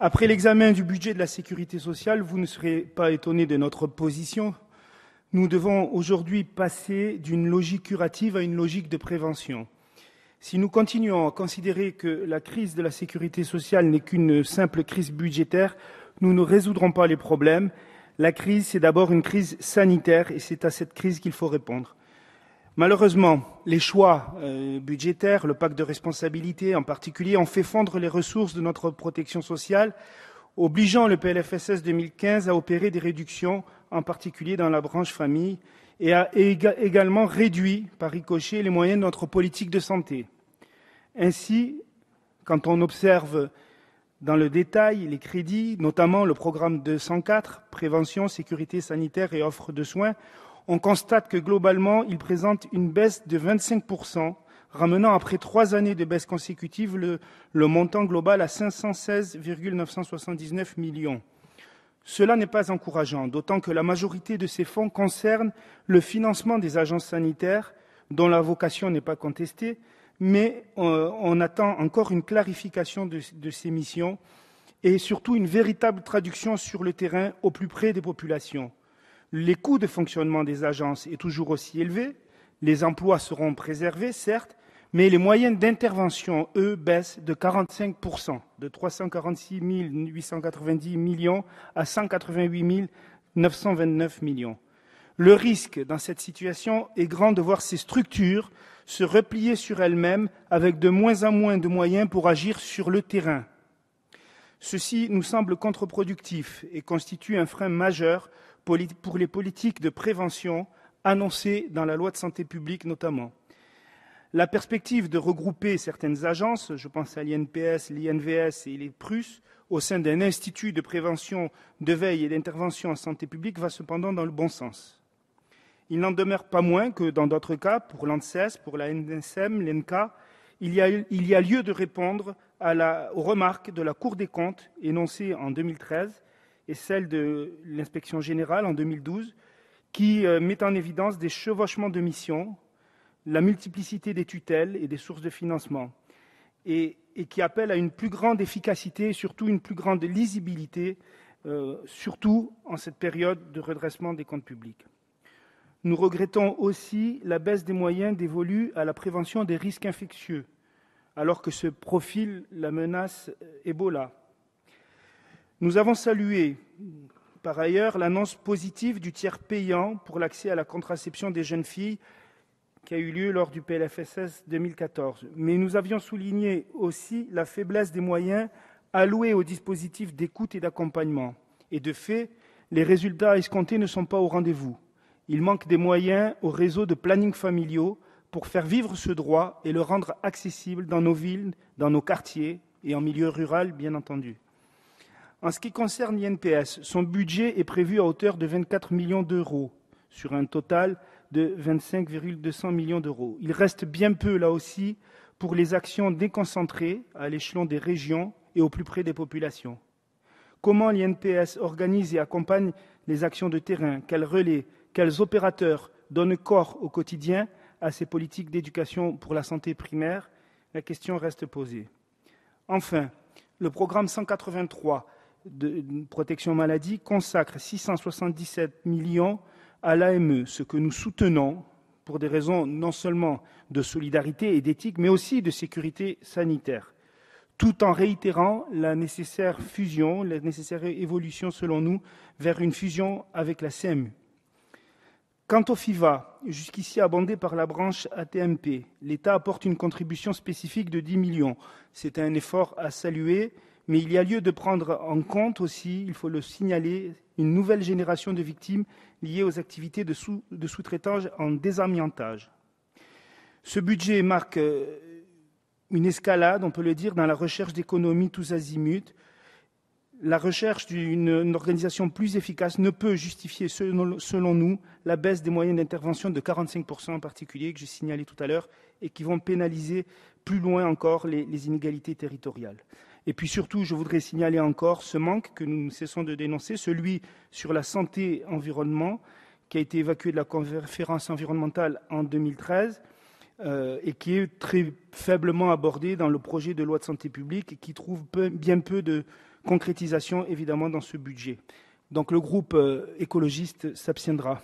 après l'examen du budget de la sécurité sociale, vous ne serez pas étonné de notre position. Nous devons aujourd'hui passer d'une logique curative à une logique de prévention. Si nous continuons à considérer que la crise de la sécurité sociale n'est qu'une simple crise budgétaire, nous ne résoudrons pas les problèmes. La crise, c'est d'abord une crise sanitaire et c'est à cette crise qu'il faut répondre. Malheureusement, les choix euh, budgétaires, le pacte de responsabilité en particulier, ont fait fondre les ressources de notre protection sociale, obligeant le PLFSS 2015 à opérer des réductions, en particulier dans la branche famille, et a également réduit, par ricochet, les moyens de notre politique de santé. Ainsi, quand on observe dans le détail les crédits, notamment le programme 204, Prévention, Sécurité sanitaire et offre de soins, on constate que globalement, il présente une baisse de 25%, ramenant après trois années de baisse consécutive le, montant global à 516,979 millions. Cela n'est pas encourageant, d'autant que la majorité de ces fonds concernent le financement des agences sanitaires, dont la vocation n'est pas contestée, mais euh, on, attend encore une clarification de ces missions et surtout une véritable traduction sur le terrain au plus près des populations. Les coûts de fonctionnement des agences est toujours aussi élevés. Les emplois seront préservés, certes, mais les moyens d'intervention, eux, baissent de 45%, de 346 890 millions à 188 929 millions. Le risque dans cette situation est grand de voir ces structures se replier sur elles-mêmes avec de moins en moins de moyens pour agir sur le terrain. Ceci nous semble contreproductif et constitue un frein majeur pour les politiques de prévention annoncées dans la loi de Santé publique. notamment. La perspective de regrouper certaines agences- je pense à l'INPS, l'INVS et les PRUS -au sein d'un institut de prévention, de veille et d'intervention en santé publique va cependant dans le bon sens. Il n'en demeure pas moins que, dans d'autres cas, pour l'ANSES, pour la NSM, l'ENCA, il y a lieu de répondre à la, aux remarques de la Cour des comptes énoncées en 2013 et celles de l'inspection générale en 2012, qui euh, met mettent en évidence des chevauchements de missions, la multiplicité des tutelles et des sources de financement, et, qui appellent à une plus grande efficacité et surtout une plus grande lisibilité, euh, surtout en cette période de redressement des comptes publics. Nous regrettons aussi la baisse des moyens dévolus à la prévention des risques infectieux, alors que se profile la menace euh, Ebola. Nous avons salué, par ailleurs, l'annonce positive du tiers payant pour l'accès à la contraception des jeunes filles qui a eu lieu lors du PLFSS 2014. Mais nous avions souligné aussi la faiblesse des moyens alloués aux dispositifs d'écoute et d'accompagnement. Et de fait, les résultats escomptés ne sont pas au rendez-vous. Il manque des moyens aux réseaux de planning familiaux pour faire vivre ce droit et le rendre accessible dans nos villes, dans nos quartiers et en milieu rural, bien entendu. En ce qui concerne l'INPS, son budget est prévu à hauteur de 24 millions d'euros sur un total de 25,200 millions d'euros. Il reste bien peu, là aussi, pour les actions déconcentrées à l'échelon des régions et au plus près des populations. Comment l'INPS organise et accompagne les actions de terrain Quels relais, quels opérateurs donnent corps au quotidien à ces politiques d'éducation pour la santé primaire, la question reste posée. Enfin, le programme 183 de protection maladie consacre 677 millions à l'AME, ce que nous soutenons pour des raisons non seulement de solidarité et d'éthique, mais aussi de sécurité sanitaire, tout en réitérant la nécessaire fusion, la nécessaire évolution, selon nous, vers une fusion avec la CMU. Quant au FIVA, jusqu'ici abondé par la branche ATMP, l'État apporte une contribution spécifique de 10 millions. C'est un effort à saluer, mais il y a lieu de prendre en compte aussi, il faut le signaler, une nouvelle génération de victimes liées aux activités de sous-traitage en désamiantage. Ce budget marque euh, une escalade, on peut le dire, dans la recherche d'économies tous azimuts, la recherche d'une organisation plus efficace ne peut justifier, selon, nous, la baisse des moyens d'intervention de 45% en particulier, que j'ai signalé tout à l'heure, et qui vont pénaliser plus loin encore les, inégalités territoriales. Et puis surtout, je voudrais signaler encore ce manque que nous cessons de dénoncer, celui sur la santé-environnement, qui a été évacué de la conférence environnementale en 2013 treize euh, et qui est très faiblement abordé dans le projet de loi de santé publique et qui trouve bien peu de, concrétisation évidemment dans ce budget. Donc le groupe euh, écologiste s'abstiendra.